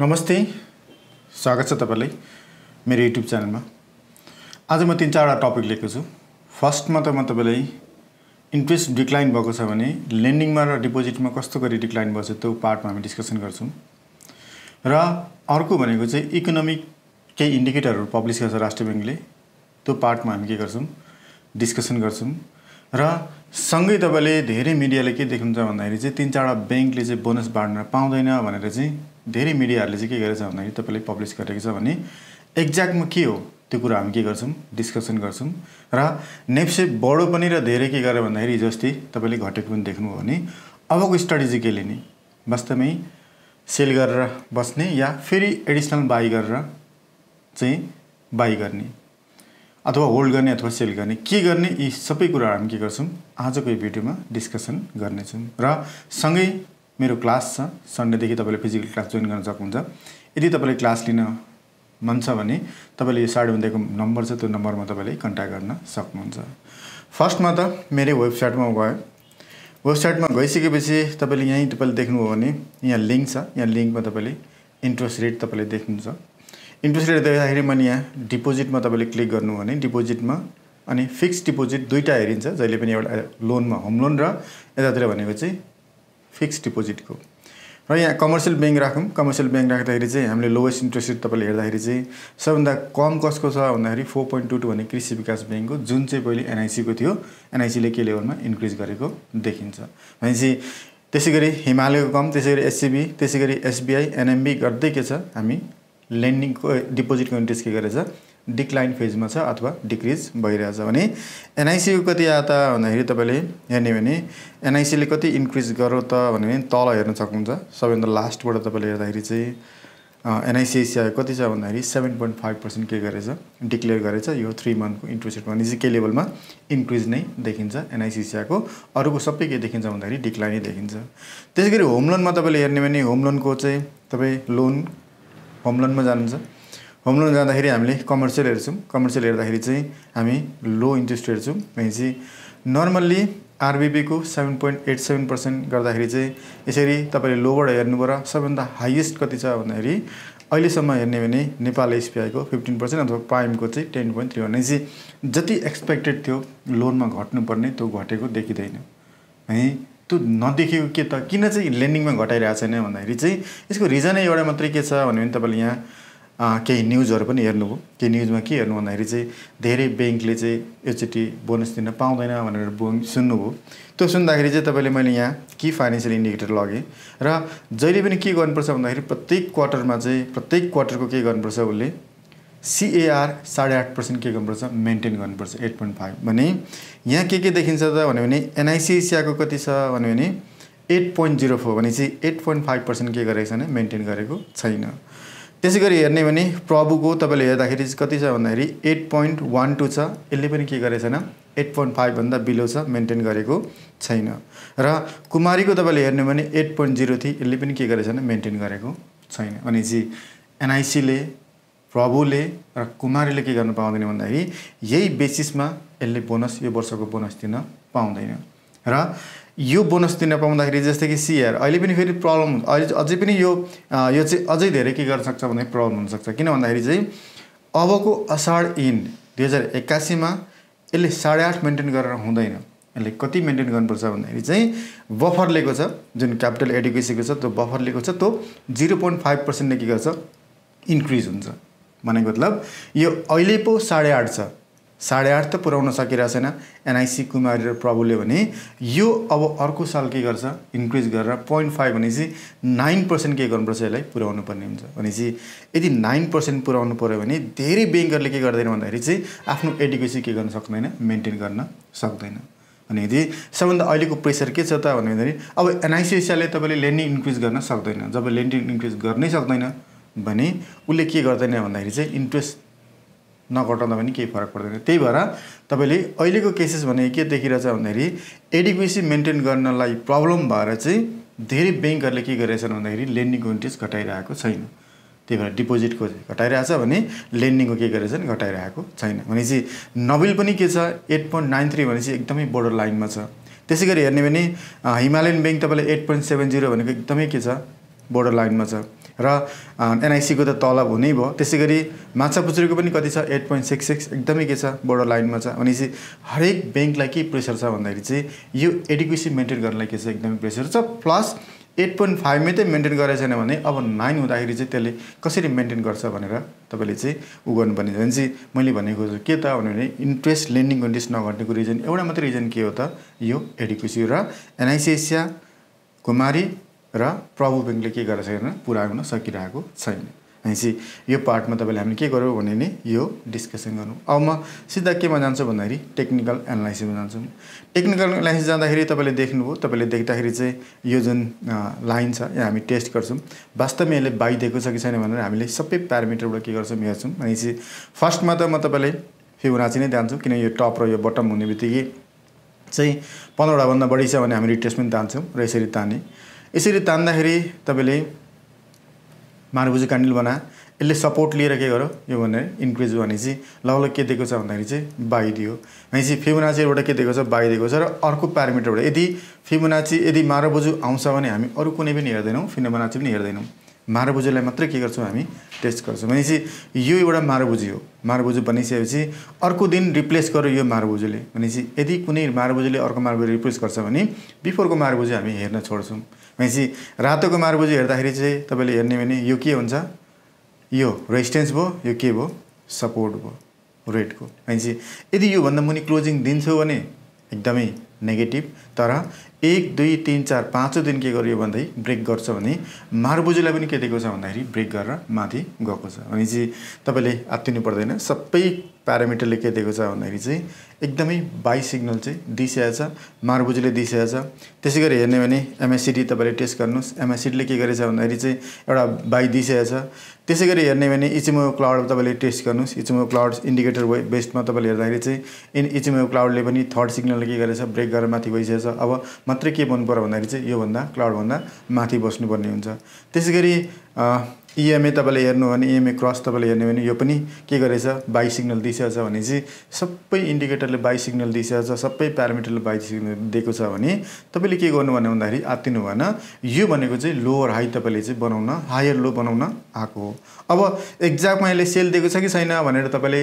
नमस्ते स्वागत छ तपाईँलाई मेरो युट्युब च्यानलमा आज म तिन चारवटा टपिक लिएको छु फर्स्टमा त म तपाईँलाई इन्ट्रेस्ट डिक्लाइन भएको छ भने लेन्डिङमा र डिपोजिटमा कस्तो गरी डिक्लाइन भएको छ त्यो पार्टमा हामी डिस्कसन गर्छौँ र अर्को भनेको चाहिँ इकोनोमिक केही इन्डिकेटरहरू पब्लिस गर्छ राष्ट्र ब्याङ्कले त्यो पार्टमा हामी के गर्छौँ डिस्कसन गर्छौँ र सँगै तपाईँले धेरै मिडियाले के देख्नुहुन्छ भन्दाखेरि चाहिँ तिन चारवटा ब्याङ्कले चाहिँ बोनस बाँड्न पाउँदैन भनेर चाहिँ धेरै मिडियाहरूले चाहिँ के गरेछ भन्दाखेरि तपाईँले पब्लिस गरेको छ भने एक्ज्याक्टमा के हो त्यो कुरा हामी के गर्छौँ डिस्कसन गर्छौँ र नेप्से बडो पनि र धेरै के गर्यो भन्दाखेरि हिजो अस्ति तपाईँले घटेको पनि देख्नुभयो भने अबको स्ट्राटेजी चाहिँ के लिने वास्तवमै सेल गरेर बस्ने या फेरि एडिसनल बाई गरेर चाहिँ बाई गर्ने अथवा होल्ड गर्ने अथवा सेल गर्ने के गर्ने यी सबै कुराहरू हामी के गर्छौँ आजको यो भिडियोमा डिस्कसन गर्नेछौँ र सँगै मेरो क्लास छ सन्डेदेखि तपाईँले फिजिकल क्लास जोइन गर्न सक्नुहुन्छ यदि तपाईँले क्लास लिन मन छ भने तपाईँले यो साडी बन्दीको नम्बर छ त्यो नम्बरमा तपाईँले कन्ट्याक्ट गर्न सक्नुहुन्छ फर्स्टमा त मेरै वेबसाइटमा गयो वेबसाइटमा गइसकेपछि तपाईँले यहीँ तपाईँले देख्नुभयो भने यहाँ लिङ्क छ यहाँ लिङ्कमा तपाईँले इन्ट्रेस्ट रेट तपाईँले देख्नुहुन्छ इन्ट्रेस्ट रेट देख्दाखेरि मैले यहाँ डिपोजिटमा तपाईँले क्लिक गर्नु भने डिपोजिटमा अनि फिक्स डिपोजिट दुईवटा हेरिन्छ जहिले पनि एउटा लोनमा होम लोन र यतातिर भनेको चाहिँ फिक्स डिपोजिटको र यहाँ कमर्सियल ब्याङ्क राखौँ कमर्सियल ब्याङ्क राख्दाखेरि चाहिँ हामीले लोएस्ट इन्ट्रेस्ट रेट तपाईँले हेर्दाखेरि चाहिँ सबभन्दा कम कसको छ भन्दाखेरि फोर पोइन्ट टू टू भन्ने कृषि विकास ब्याङ्कको जुन चाहिँ पहिले एनआइसीको थियो एनआइसीले के लेभलमा इन्क्रिज गरेको देखिन्छ भनेपछि त्यसै गरी हिमालयको कम त्यसै गरी एससिबी त्यसै गरी एसबिआई एनएमबी गर्दै के छ हामी लेन्डिङको डिपोजिटको इन्ट्रेस्ट के गरेछ डिक्लाइन फेजमा छ अथवा डिक्रिज भइरहेछ भने एनआइसीको कति आयो त भन्दाखेरि तपाईँले हेर्ने भने एनआइसीले कति इन्क्रिज गर्यो त भन्यो भने तल हेर्न सक्नुहुन्छ सबैभन्दा लास्टबाट तपाईँले हेर्दाखेरि चाहिँ एनआइसी कति छ भन्दाखेरि सेभेन पोइन्ट फाइभ पर्सेन्ट के गरेछ डिक्लेयर गरेछ यो थ्री मन्थको इन्ट्रेस्ट रेट भने चाहिँ के लेभलमा इन्क्रिज नै देखिन्छ एनआइसिसिआईको अरूको सबै के देखिन्छ भन्दाखेरि डिक्लाइनै देखिन्छ त्यसै गरी होम लोनमा तपाईँले हेर्ने भने होम लोनको चाहिँ तपाईँ लोन होम लोनमा जानुहुन्छ होम लोन जाँदाखेरि हामीले कमर्सियल हेर्छौँ कमर्सियल हेर्दाखेरि चाहिँ हामी लो इन्ट्रेस्ट हेर्छौँ भनेपछि नर्मल्ली आरबिबीको seven point eight seven percent गर्दाखेरि चाहिँ यसरी तपाईँले लोबाट हेर्नु पर्यो सबैभन्दा हाइएस्ट कति छ भन्दाखेरि अहिलेसम्म हेर्ने भने नेपाल एसबिआईको फिफ्टिन पर्सेन्ट अथवा पाइमको चाहिँ टेन पोइन्ट थ्री भनेपछि जति एक्सपेक्टेड थियो लोनमा घट्नुपर्ने त्यो घटेको देखिँदैन है त्यो नदेखेको के त किन चाहिँ लेन्डिङमा घटाइरहेको छैन भन्दाखेरि चाहिँ यसको रिजनै एउटा मात्रै के छ भन्यो भने तपाईँले यहाँ केही न्युजहरू पनि हेर्नुभयो केही न्युजमा के हेर्नु भन्दाखेरि चाहिँ धेरै ब्याङ्कले चाहिँ एकचोटि बोनस दिन पाउँदैन भनेर सुन्नुभयो त्यो सुन्दाखेरि चाहिँ तपाईँले मैले यहाँ कि फाइनेन्सियल इन्डिकेटर लगेँ र जहिले पनि के गर्नुपर्छ भन्दाखेरि प्रत्येक क्वार्टरमा चाहिँ प्रत्येक क्वार्टरको के गर्नुपर्छ उसले सिएआर साढे आठ पर्सेन्ट के गर्नुपर्छ मेन्टेन गर्नुपर्छ एट पोइन्ट फाइभ भने यहाँ के के देखिन्छ त भन्यो भने एनआइसिसिआको कति छ भन्यो भने एट पोइन्ट जिरो फोर भनेपछि एट पोइन्ट फाइभ पर्सेन्ट के गरेको छ भने मेन्टेन गरेको छैन त्यसै गरी हेर्ने भने प्रभुको तपाईँले हेर्दाखेरि कति छ भन्दाखेरि एट पोइन्ट वान टू छ यसले पनि के गरेको छैन एट पोइन्ट फाइभभन्दा बिलो छ मेन्टेन गरेको छैन र कुमारीको तपाईँले हेर्ने भने एट पोइन्ट जिरो थियो यसले पनि के गरेको छैन मेन्टेन गरेको छैन भनेपछि एनआइसीले प्रभुले र कुमारीले के गर्नु पाउँदैन भन्दाखेरि यही बेसिसमा यसले बोनस यो वर्षको बोनस दिन पाउँदैन र यो बोनस दिन पाउँदाखेरि जस्तै कि सिआर अहिले पनि फेरि प्रब्लम अहिले अझै पनि यो यो चाहिँ अझै धेरै के गर्न सक्छ भन्दाखेरि प्रब्लम हुनसक्छ किन भन्दाखेरि चाहिँ अबको असाढ इन दुई हजार एक्कासीमा यसले साढे आठ मेन्टेन गरेर हुँदैन यसले कति मेन्टेन गर्नुपर्छ भन्दाखेरि चाहिँ बफर लिएको छ जुन क्यापिटल एडुकेसीको छ त्यो बफर लिएको छ त्यो जिरो पोइन्ट फाइभ पर्सेन्टले के गर्छ इन्क्रिज हुन्छ भनेको मतलब यो अहिले पो साढे आठ छ साढे आठ त पुऱ्याउन सकिरहेको छैन एनआइसी कुमारी र प्रभुले भने यो अब अर्को साल के गर्छ इन्क्रिज गरेर पोइन्ट फाइभ भनेपछि नाइन पर्सेन्ट के गर्नुपर्छ यसलाई पुऱ्याउनु पर्ने हुन्छ भनेपछि यदि नाइन पर्सेन्ट पुऱ्याउनु पऱ्यो भने धेरै ब्याङ्कहरूले के गर्दैन भन्दाखेरि चाहिँ आफ्नो एडुकेसन के गर्न सक्दैन मेन्टेन गर्न सक्दैन अनि यदि सबभन्दा अहिलेको प्रेसर के छ त भन्दाखेरि अब हिसाबले तपाईँले लेन्डिङ इन्क्रिज गर्न सक्दैन जब लेन्डिङ इन्क्रिज गर्नै सक्दैन भने उसले के गर्दैन भन्दाखेरि चाहिँ इन्ट्रेस्ट नघटाउँदा पनि केही फरक पर्दैन त्यही भएर तपाईँले अहिलेको केसेस भने के देखिरहेछ भन्दाखेरि एडिक्वेसी मेन्टेन गर्नलाई प्रब्लम भएर चाहिँ धेरै ब्याङ्कहरूले के गरेछन् भन्दाखेरि लेन्डिङको इन्ट्रेस्ट घटाइरहेको छैन त्यही भएर डिपोजिटको घटाइरहेछ भने लेन्डिङको के गरेछन् घटाइरहेको छैन भनेपछि नबिल पनि के छ एट पोइन्ट नाइन थ्री भनेपछि एकदमै बोर्डर लाइनमा छ त्यसै गरी हेर्ने भने हिमालयन ब्याङ्क तपाईँले एट पोइन्ट सेभेन जिरो भनेको एकदमै के छ बोर्डर लाइनमा छ र एनआइसीको त तलब हुनै भयो त्यसै गरी पुचुरीको पनि कति छ एट पोइन्ट सिक्स सिक्स एकदमै के छ बोर्डर लाइनमा छ भनेपछि हरेक ब्याङ्कलाई के प्रेसर छ भन्दाखेरि चाहिँ यो एडुकेसन मेन्टेन गर्नलाई के छ एकदमै प्रेसर छ प्लस एट पोइन्ट फाइभ मात्रै मेन्टेन गरेको छैन भने अब नाइन हुँदाखेरि चाहिँ त्यसले कसरी मेन्टेन गर्छ भनेर तपाईँले चाहिँ उ गर्नुपर्ने चाहिँ मैले भनेको के त भन्यो भने इन्ट्रेस्ट लेन्डिङ कन्डिसन नघट्नेको रिजन एउटा मात्रै रिजन के हो त यो एडुकेसी र एनआइसिएसिया कुमारी र प्रभु ब्याङ्कले के गरेको छैन पुरा गर्न सकिरहेको छैन भनेपछि यो पार्टमा तपाईँले हामीले के गर्यो भने नि यो डिस्कसन गर्नु अब म सिधा केमा जान्छु भन्दाखेरि टेक्निकल एनालाइसिसमा जान्छौँ टेक्निकल एनालाइसिस जाँदाखेरि तपाईँले देख्नुभयो तपाईँले देख्दाखेरि चाहिँ यो जुन लाइन छ यहाँ हामी टेस्ट गर्छौँ वास्तवमा यसले बाइदिएको छ कि छैन भनेर हामीले सबै प्यारामिटरबाट के गर्छौँ हेर्छौँ भनेपछि फर्स्टमा त म तपाईँलाई फिबोनाची नै जान्छु किन यो टप र यो बटम हुने बित्तिकै चाहिँ पन्ध्रवटाभन्दा बढी छ भने हामी पनि तान्छौँ र यसरी ताने यसरी तान्दाखेरि तपाईँले मार्बुजी क्यान्डल बना यसले सपोर्ट लिएर के गर्यो यो भनेर इन्क्रिज भनेपछि लगभग के दिएको छ भन्दाखेरि चाहिँ बाई दियो भनेपछि एउटा के दिएको छ बाई दिएको छ र अर्को प्यारामिटरबाट यदि फिबोनाची यदि मारुबुजु आउँछ भने हामी अरू कुनै पनि हेर्दैनौँ फिबोनाची पनि हेर्दैनौँ मारुबुजुलाई मात्रै के गर्छौँ हामी टेस्ट गर्छौँ भनेपछि यो एउटा मारबुजी हो मारुबुजु बनिसकेपछि अर्को दिन रिप्लेस गर्यो यो मारुबुजुले भनेपछि यदि कुनै मारुबुजुले अर्को मारबुजु रिप्लेस गर्छ भने बिफोरको मारबुजु हामी हेर्न छोड्छौँ भनेपछि रातोको मार्बुजी हेर्दाखेरि चाहिँ तपाईँले हेर्ने भने यो के हुन्छ यो रेजिस्टेन्स भयो यो के भयो सपोर्ट भयो रेटको भनेपछि यदि योभन्दा मुनि क्लोजिङ दिन्छौँ भने एकदमै नेगेटिभ तर एक दुई तिन चार पाँचौँ दिन के गरियो भन्दै ब्रेक गर्छ भने मारबुजीलाई पनि के दिएको छ भन्दाखेरि ब्रेक गरेर माथि गएको छ भने चाहिँ तपाईँले आत्तिनु पर्दैन सबै प्यारामिटरले के दिएको छ भन्दाखेरि चाहिँ एकदमै बाई सिग्नल चाहिँ दिइसकेको छ मारबुजुले दिइसकेको छ त्यसै गरी हेर्ने भने एमएससिडी तपाईँले टेस्ट गर्नुहोस् एमएससिडीले के गरेछ भन्दाखेरि चाहिँ एउटा बाई दिइसकेको छ त्यसै गरी हेर्ने भने इचिमो क्लाउड तपाईँले टेस्ट गर्नुहोस् इचिमो क्लाउड इन्डिकेटर वे बेस्टमा तपाईँले हेर्दाखेरि चाहिँ इन इचिमो क्लाउडले पनि थर्ड सिग्नलले के गरेछ ब्रेक गरेर माथि गइसकेको छ अब मात्रै के बन्नु पर्यो भन्दाखेरि चाहिँ योभन्दा क्लाउडभन्दा माथि बस्नुपर्ने हुन्छ त्यसै गरी इएमए e तपाईँले हेर्नु भने इएमए e क्रस तपाईँले हेर्नु भने यो पनि के गरेछ बाई सिग्नल दिइसकेको छ भने चाहिँ सबै इन्डिकेटरले बाई सिग्नल दिइसकेको छ सबै प्यारामिटरले बाई सिग्नल दिएको छ भने तपाईँले के गर्नु भने भन्दाखेरि आत्तिनु भएन यो भनेको चाहिँ लोवर हाई तपाईँले चाहिँ बनाउन हायर लो बनाउन आएको हो अब एक्ज्याक्टमा यसले सेल दिएको छ कि छैन भनेर तपाईँले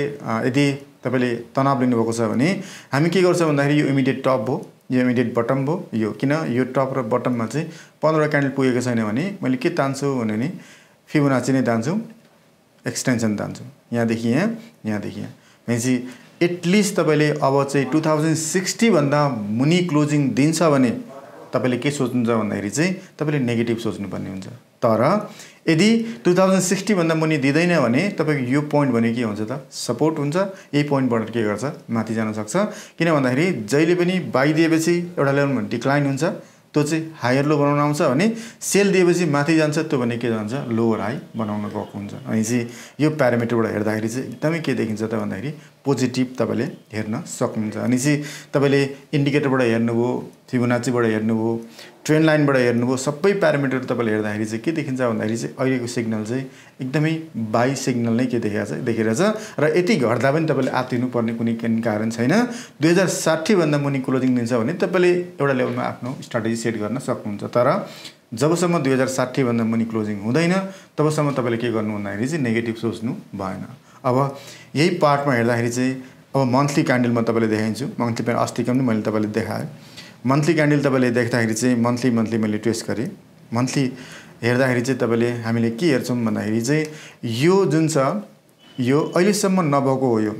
यदि तपाईँले तनाव लिनुभएको छ भने हामी के गर्छौँ भन्दाखेरि यो इमिडिएट टप हो यो इमिडिएट बटम भयो यो किन यो टप र बटममा चाहिँ पन्ध्रवटा क्यान्डल पुगेको छैन भने मैले के तान्छु भने नि फिबोनाची नै तान्छु एक्सटेन्सन तान्छु यहाँदेखि यहाँ यहाँदेखि यहाँ भनेपछि एटलिस्ट तपाईँले अब चाहिँ टु थाउजन्ड सिक्सटीभन्दा मुनि क्लोजिङ दिन्छ भने तपाईँले के सोच्नुहुन्छ भन्दाखेरि चाहिँ तपाईँले नेगेटिभ सोच्नुपर्ने हुन्छ तर यदि टु थाउजन्ड सिक्सटीभन्दा मुनि दिँदैन भने तपाईँको यो पोइन्ट भने के हुन्छ त सपोर्ट हुन्छ यही पोइन्टबाट के गर्छ माथि जान सक्छ किन भन्दाखेरि जहिले पनि बाई दिएपछि एउटा लेभलमा डिक्लाइन हुन्छ त्यो चाहिँ हायर लो बनाउन आउँछ भने सेल दिएपछि माथि जान्छ त्यो भने के जान्छ लोवर हाई बनाउन गएको हुन्छ अनि चाहिँ यो प्यारामिटरबाट हेर्दाखेरि चाहिँ एकदमै के देखिन्छ त भन्दाखेरि पोजिटिभ तपाईँले हेर्न सक्नुहुन्छ अनि चाहिँ तपाईँले इन्डिकेटरबाट हेर्नुभयो थिगुनाचीबाट हेर्नुभयो ट्रेन लाइनबाट हेर्नुभयो सबै प्यारामिटर तपाईँले हेर्दाखेरि चाहिँ के देखिन्छ भन्दाखेरि चाहिँ अहिलेको सिग्नल चाहिँ एकदमै बाई सिग्नल नै के देखेको छ देखिरहेछ र यति घट्दा पनि तपाईँले आत्तिनुपर्ने कुनै कारण छैन दुई हजार साठीभन्दा मुनि क्लोजिङ दिन्छ भने तपाईँले एउटा लेभलमा आफ्नो स्ट्राटेजी सेट गर्न सक्नुहुन्छ तर जबसम्म दुई हजार साठीभन्दा मुनि क्लोजिङ हुँदैन तबसम्म तपाईँले के गर्नु भन्दाखेरि चाहिँ नेगेटिभ सोच्नु भएन अब यही पार्टमा हेर्दाखेरि चाहिँ अब मन्थली क्यान्डल म तपाईँले देखाइन्छु मन्थली प्यान्ड अस्तिको पनि मैले तपाईँले देखाएँ मन्थली क्यान्डल तपाईँले देख्दाखेरि चाहिँ मन्थली मन्थली मैले टेस्ट गरेँ मन्थली हेर्दाखेरि चाहिँ तपाईँले हामीले के हेर्छौँ भन्दाखेरि चाहिँ यो जुन छ यो अहिलेसम्म नभएको हो यो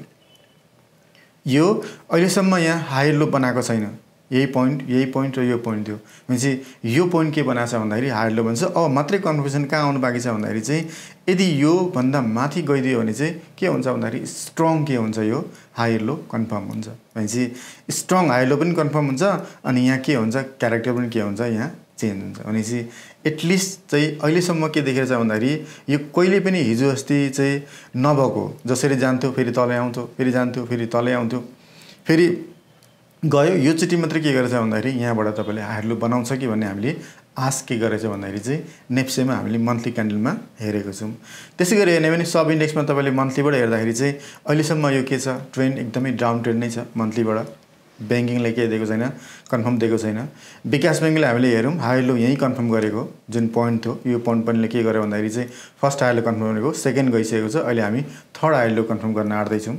यो अहिलेसम्म यहाँ हाई लो बनाएको छैन यही पोइन्ट यही पोइन्ट र यो पोइन्ट थियो भनेपछि यो पोइन्ट के बनाएको छ भन्दाखेरि लो भन्छ अब मात्रै कन्फर्मेसन कहाँ आउनु बाँकी छ भन्दाखेरि चाहिँ यदि योभन्दा माथि गइदियो भने चाहिँ के हुन्छ भन्दाखेरि स्ट्रङ के हुन्छ यो हायर लो कन्फर्म हुन्छ भनेपछि स्ट्रङ हायर लो पनि कन्फर्म हुन्छ अनि यहाँ के हुन्छ क्यारेक्टर पनि के हुन्छ यहाँ चेन्ज हुन्छ भनेपछि एटलिस्ट चाहिँ अहिलेसम्म के देखेर छ भन्दाखेरि यो कहिले पनि हिजो अस्ति चाहिँ नभएको जसरी जान्थ्यो फेरि तलै आउँथ्यो फेरि जान्थ्यो फेरि तलै आउँथ्यो फेरि गयो यो चोटि मात्र के गरेछ भन्दाखेरि यहाँबाट तपाईँले हार्लु बनाउँछ कि भन्ने हामीले आश के गरेछ भन्दाखेरि चाहिँ नेप्सेमा हामीले मन्थली क्यान्डलमा हेरेको छौँ त्यसै गरी हेर्ने भने सब इन्डेक्समा तपाईँले मन्थलीबाट हेर्दाखेरि चाहिँ अहिलेसम्म यो के छ ट्रेन्ड एकदमै डाउन ट्रेन्ड नै छ मन्थलीबाट ब्याङ्किङलाई केही दिएको छैन कन्फर्म दिएको छैन विकास ब्याङ्कलाई हामीले हेरौँ लो यहीँ कन्फर्म गरेको जुन पोइन्ट थियो यो पोइन्ट पनि के गर्यो भन्दाखेरि चाहिँ फर्स्ट हाइलो कन्फर्म गरेको सेकेन्ड गइसकेको छ अहिले हामी थर्ड लो कन्फर्म गर्न आँट्दैछौँ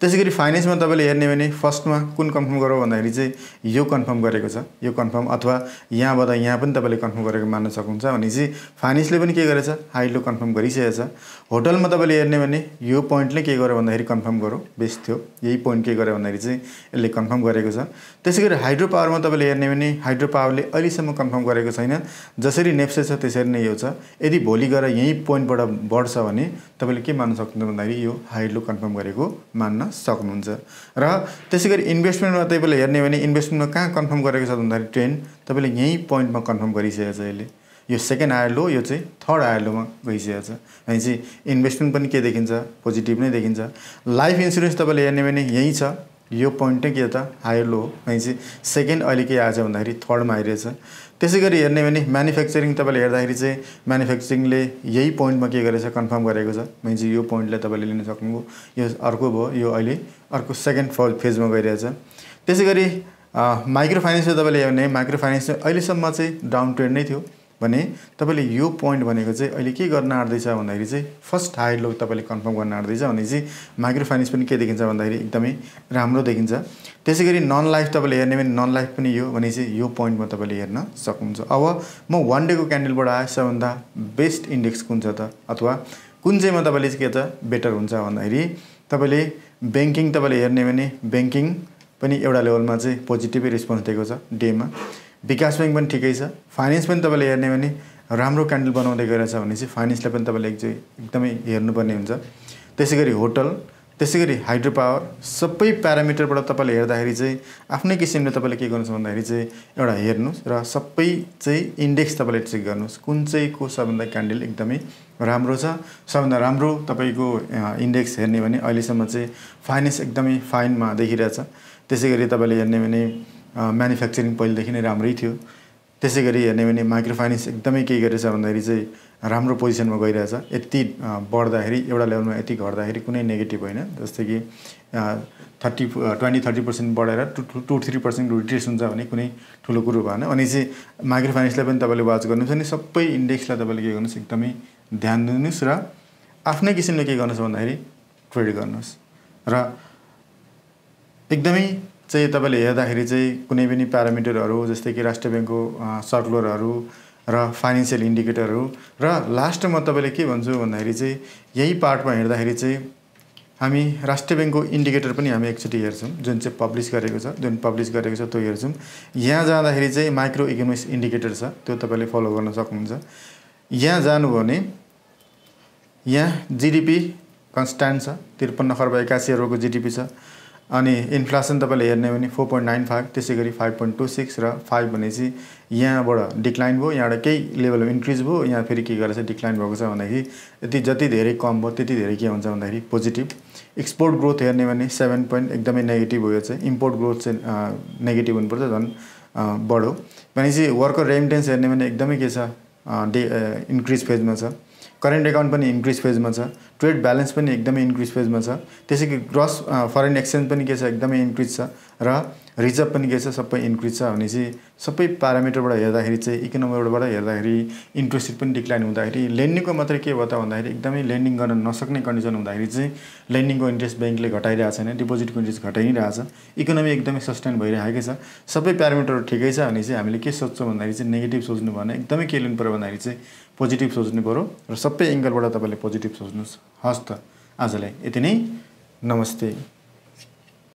त्यसै गरी फाइनेन्समा तपाईँले हेर्ने भने फर्स्टमा कुन कन्फर्म गरौँ भन्दाखेरि चाहिँ यो कन्फर्म गरेको छ यो कन्फर्म अथवा यहाँबाट यहाँ पनि तपाईँले कन्फर्म गरेको मान्न सक्नुहुन्छ भने चाहिँ फाइनेन्सले पनि के गरेछ हाई लो कन्फर्म गरिसकेको छ होटलमा तपाईँले हेर्ने भने यो पोइन्टले के गर्यो भन्दाखेरि कन्फर्म गरौँ बेस्ट थियो यही पोइन्ट के गर्यो भन्दाखेरि चाहिँ यसले कन्फर्म गरेको छ त्यसै गरी हाइड्रो पावरमा तपाईँले हेर्ने भने हाइड्रो पावरले अहिलेसम्म कन्फर्म गरेको छैन जसरी नेप्से छ त्यसरी नै यो छ यदि भोलि गएर यहीँ पोइन्टबाट बढ्छ भने तपाईँले के मान्न सक्नुहुन्छ भन्दाखेरि यो हाइड्रो कन्फर्म गरेको मान्न सक्नुहुन्छ र त्यसै गरी इन्भेस्टमेन्टमा तपाईँले हेर्ने भने इन्भेस्टमेन्टमा कहाँ कन्फर्म गरेको छ भन्दाखेरि ट्रेन तपाईँले यहीँ पोइन्टमा कन्फर्म गरिसकेको छ यसले यो सेकेन्ड हायर लो यो चाहिँ थर्ड हायर लोमा गइसकेको छ भने चाहिँ इन्भेस्टमेन्ट पनि के देखिन्छ पोजिटिभ नै देखिन्छ लाइफ इन्सुरेन्स तपाईँले हेर्ने भने यहीँ छ यो पोइन्ट नै के त हायर लो हो चाहिँ सेकेन्ड अहिले के आएछ भन्दाखेरि थर्डमा आइरहेछ त्यसै गरी हेर्ने भने म्यानुफ्याक्चरिङ तपाईँले हेर्दाखेरि चाहिँ म्यानुफ्याक्चरिङले यही पोइन्टमा के गरेको छ कन्फर्म गरेको छ चाहिँ यो पोइन्टलाई तपाईँले लिन सक्नुभयो यो अर्को भयो यो अहिले अर्को सेकेन्ड फेजमा गइरहेछ त्यसै गरी माइक्रो फाइनेन्स तपाईँले हेर्ने माइक्रो फाइनेन्स अहिलेसम्म चाहिँ डाउन ट्रेन्ड नै थियो भने तपाईँले यो पोइन्ट भनेको चाहिँ अहिले के गर्न आँट्दैछ भन्दाखेरि चाहिँ फर्स्ट हायर लो तपाईँले कन्फर्म गर्न आँट्दैछ भने चाहिँ माइक्रो फाइनेन्स पनि के देखिन्छ भन्दाखेरि एकदमै राम्रो देखिन्छ त्यसै गरी नन लाइफ तपाईँले हेर्ने भने नन लाइफ पनि यो भने चाहिँ यो पोइन्टमा तपाईँले हेर्न सक्नुहुन्छ अब म वान डेको क्यान्डलबाट आएँ सबभन्दा बेस्ट इन्डेक्स कुन छ त अथवा कुन चाहिँमा तपाईँले चाहिँ के त बेटर हुन्छ भन्दाखेरि तपाईँले ब्याङ्किङ तपाईँले हेर्ने भने ब्याङ्किङ पनि एउटा लेभलमा चाहिँ पोजिटिभै रेस्पोन्स दिएको छ डेमा विकास ब्याङ्क पनि ठिकै छ फाइनेन्स पनि तपाईँले हेर्ने भने राम्रो क्यान्डल बनाउँदै गइरहेछ भने चाहिँ फाइनेन्सलाई पनि तपाईँले एक एकदमै हेर्नुपर्ने हुन्छ त्यसै गरी होटल त्यसै गरी हाइड्रो पावर सबै प्यारामिटरबाट तपाईँले हेर्दाखेरि चाहिँ आफ्नै किसिमले तपाईँले के गर्नुहोस् भन्दाखेरि चाहिँ एउटा हेर्नुहोस् र सबै चाहिँ इन्डेक्स तपाईँले चेक गर्नुहोस् कुन चाहिँ को सबभन्दा क्यान्डल एकदमै राम्रो छ सबभन्दा राम्रो तपाईँको इन्डेक्स हेर्ने भने अहिलेसम्म चाहिँ फाइनेन्स एकदमै फाइनमा देखिरहेछ त्यसै गरी तपाईँले हेर्ने भने म्यानुफ्याक्चरिङ पहिलेदेखि नै राम्रै थियो त्यसै गरी हेर्ने भने माइक्रो फाइनेन्स एकदमै के गरेछ भन्दाखेरि चाहिँ राम्रो पोजिसनमा गइरहेछ यति बढ्दाखेरि एउटा लेभलमा यति घट्दाखेरि कुनै नेगेटिभ होइन जस्तै कि थर्टी ट्वेन्टी थर्टी पर्सेन्ट बढेर to two three percent retrace हुन्छ भने कुनै ठुलो कुरो भएन अनि चाहिँ माइक्रो फाइनेन्सलाई पनि तपाईँले वाच गर्नुहोस् अनि सबै इन्डेक्सलाई तपाईँले के गर्नुहोस् एकदमै ध्यान दिनुहोस् र आफ्नै किसिमले के गर्नुहोस् भन्दाखेरि ट्रेड गर्नुहोस् र एकदमै चाहिँ तपाईँले हेर्दाखेरि चाहिँ कुनै पनि प्यारामिटरहरू जस्तै कि राष्ट्र ब्याङ्कको सर्कुलरहरू र फाइनेन्सियल इन्डिकेटरहरू र लास्टमा तपाईँले के भन्छु भन्दाखेरि चाहिँ यही पार्टमा हेर्दाखेरि चाहिँ हामी राष्ट्र ब्याङ्कको इन्डिकेटर पनि हामी एकचोटि हेर्छौँ जुन चाहिँ पब्लिस गरेको छ जुन पब्लिस गरेको छ त्यो हेर्छौँ यहाँ जाँदाखेरि चाहिँ माइक्रो इकोनोमिक्स इन्डिकेटर छ त्यो तपाईँले फलो गर्न सक्नुहुन्छ यहाँ जानुभयो भने यहाँ जिडिपी कन्सट्यान्ट छ त्रिपन्न खर्ब एकासी अर्बको जिडिपी छ अनि इन्फ्लेसन तपाईँले हेर्ने भने फोर पोइन्ट नाइन फाइभ त्यसै गरी फाइभ पोइन्ट टू सिक्स र फाइभ भनेपछि यहाँबाट डिक्लाइन भयो यहाँबाट केही लेभलमा इन्क्रिज भयो यहाँ फेरि के गरेर चाहिँ डिक्लाइन भएको छ भन्दाखेरि यति जति धेरै कम भयो त्यति धेरै के हुन्छ भन्दाखेरि पोजिटिभ एक्सपोर्ट ग्रोथ हेर्ने भने सेभेन पोइन्ट एकदमै नेगेटिभ हो यो चाहिँ इम्पोर्ट ग्रोथ चाहिँ नेगेटिभ हुनुपर्छ झन् बढो भनेपछि वर्कर रेमिटेन्स हेर्ने भने एकदमै के छ डे इन्क्रिज फेजमा छ करेन्ट एकाउन्ट पनि इन्क्रिज फेजमा छ ट्रेड ब्यालेन्स पनि एकदमै इन्क्रिज फेजमा छ त्यसै गरी ग्रस फरेन एक्सचेन्ज पनि के छ एकदमै इन्क्रिज छ र रिजर्भ पनि के छ सबै इन्क्रिज छ भनेपछि सबै प्यारामिटरबाट हेर्दाखेरि चाहिँ इकोनोमीबाट हेर्दाखेरि इन्ट्रेस्ट रेट पनि डिक्लाइन हुँदाखेरि लेन्डिङको मात्रै के भयो त भन्दाखेरि एकदमै लेन्डिङ गर्न नसक्ने कन्डिसन हुँदाखेरि चाहिँ लेन्डिङको इन्ट्रेस्ट ब्याङ्कले घटाइरहेको छैन डिपोजिटको इन्ट्रेस्ट घटाइ नै रहेछ इकोनोमी एकदमै सस्टेन भइरहेको छ सबै प्यारामिटरहरू ठिकै छ भने चाहिँ हामीले के सोच्छौँ भन्दाखेरि चाहिँ नेगेटिभ सोच्नु भएन एकदमै के लिनु पऱ्यो भन्दाखेरि चाहिँ पोजिटिभ सोच्नु पऱ्यो र सबै एङ्गलबाट तपाईँले पोजिटिभ सोच्नुहोस् हस् त आजलाई यति नै नमस्ते